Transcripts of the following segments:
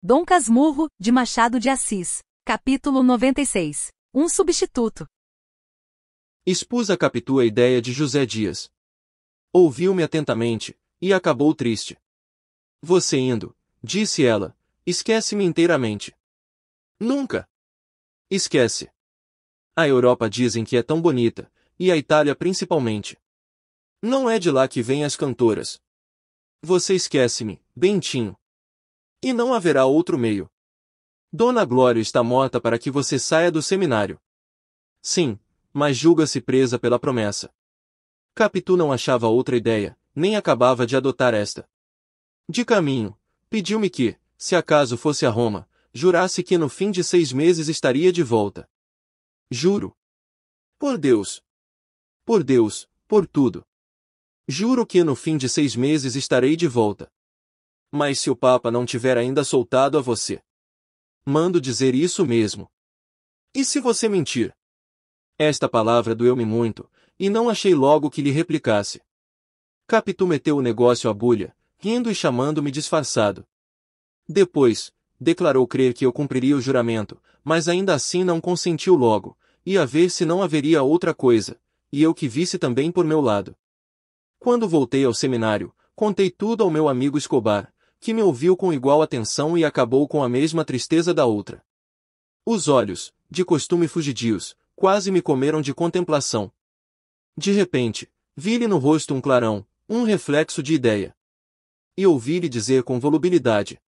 Dom Casmurro, de Machado de Assis. Capítulo 96. Um substituto. Espusa captou a ideia de José Dias. Ouviu-me atentamente, e acabou triste. Você indo, disse ela, esquece-me inteiramente. Nunca. Esquece. A Europa dizem que é tão bonita, e a Itália principalmente. Não é de lá que vêm as cantoras. Você esquece-me, Bentinho. E não haverá outro meio. Dona Glória está morta para que você saia do seminário. Sim, mas julga-se presa pela promessa. Capitu não achava outra ideia, nem acabava de adotar esta. De caminho, pediu-me que, se acaso fosse a Roma, jurasse que no fim de seis meses estaria de volta. Juro. Por Deus. Por Deus, por tudo. Juro que no fim de seis meses estarei de volta. Mas se o Papa não tiver ainda soltado a você, mando dizer isso mesmo. E se você mentir? Esta palavra doeu-me muito, e não achei logo que lhe replicasse. Capitu meteu o negócio à bulha, rindo e chamando-me disfarçado. Depois, declarou crer que eu cumpriria o juramento, mas ainda assim não consentiu logo, ia ver se não haveria outra coisa, e eu que visse também por meu lado. Quando voltei ao seminário, contei tudo ao meu amigo Escobar, que me ouviu com igual atenção e acabou com a mesma tristeza da outra. Os olhos, de costume fugidios, quase me comeram de contemplação. De repente, vi-lhe no rosto um clarão, um reflexo de ideia. E ouvi-lhe dizer com volubilidade: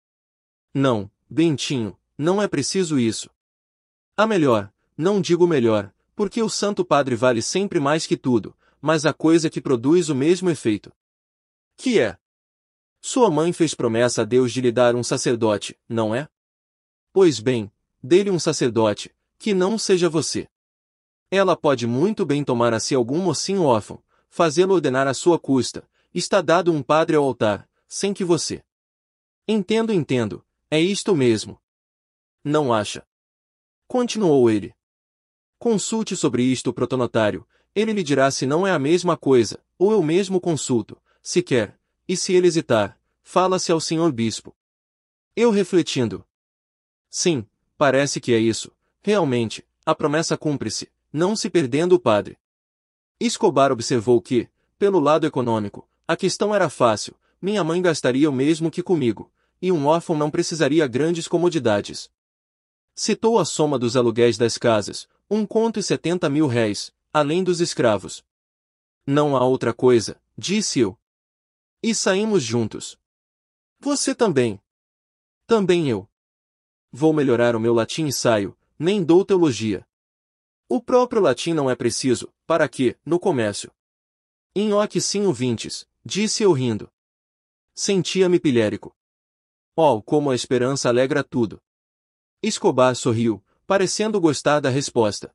Não, Bentinho, não é preciso isso. A melhor, não digo melhor, porque o Santo Padre vale sempre mais que tudo, mas a coisa que produz o mesmo efeito. Que é? Sua mãe fez promessa a Deus de lhe dar um sacerdote, não é? Pois bem, dê-lhe um sacerdote, que não seja você. Ela pode muito bem tomar a si algum mocinho órfão, fazê-lo ordenar à sua custa, está dado um padre ao altar, sem que você. Entendo, entendo, é isto mesmo. Não acha? Continuou ele. Consulte sobre isto o protonotário, ele lhe dirá se não é a mesma coisa, ou eu mesmo consulto, se quer, e se ele hesitar, fala-se ao senhor bispo. Eu refletindo. Sim, parece que é isso. Realmente, a promessa cumpre-se, não se perdendo o padre. Escobar observou que, pelo lado econômico, a questão era fácil, minha mãe gastaria o mesmo que comigo, e um órfão não precisaria grandes comodidades. Citou a soma dos aluguéis das casas, um conto e setenta mil réis, além dos escravos. Não há outra coisa, disse eu, e saímos juntos. Você também. Também eu. Vou melhorar o meu latim e saio, nem dou teologia. O próprio latim não é preciso, para que, no comércio. Inhoque sim ouvintes, disse eu rindo. Sentia-me pilhérico. Oh, como a esperança alegra tudo! Escobar sorriu, parecendo gostar da resposta.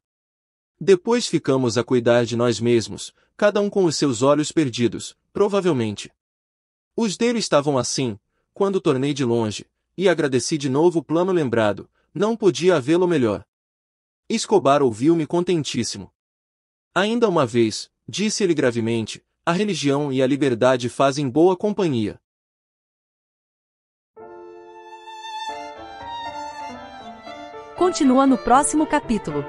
Depois ficamos a cuidar de nós mesmos, cada um com os seus olhos perdidos, provavelmente. Os dele estavam assim, quando tornei de longe, e agradeci de novo o plano lembrado, não podia havê-lo melhor. Escobar ouviu-me contentíssimo. Ainda uma vez, disse ele gravemente, a religião e a liberdade fazem boa companhia. Continua no próximo capítulo.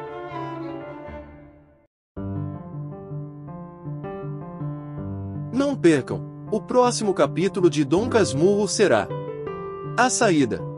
Não percam! O próximo capítulo de Dom Casmurro será A Saída.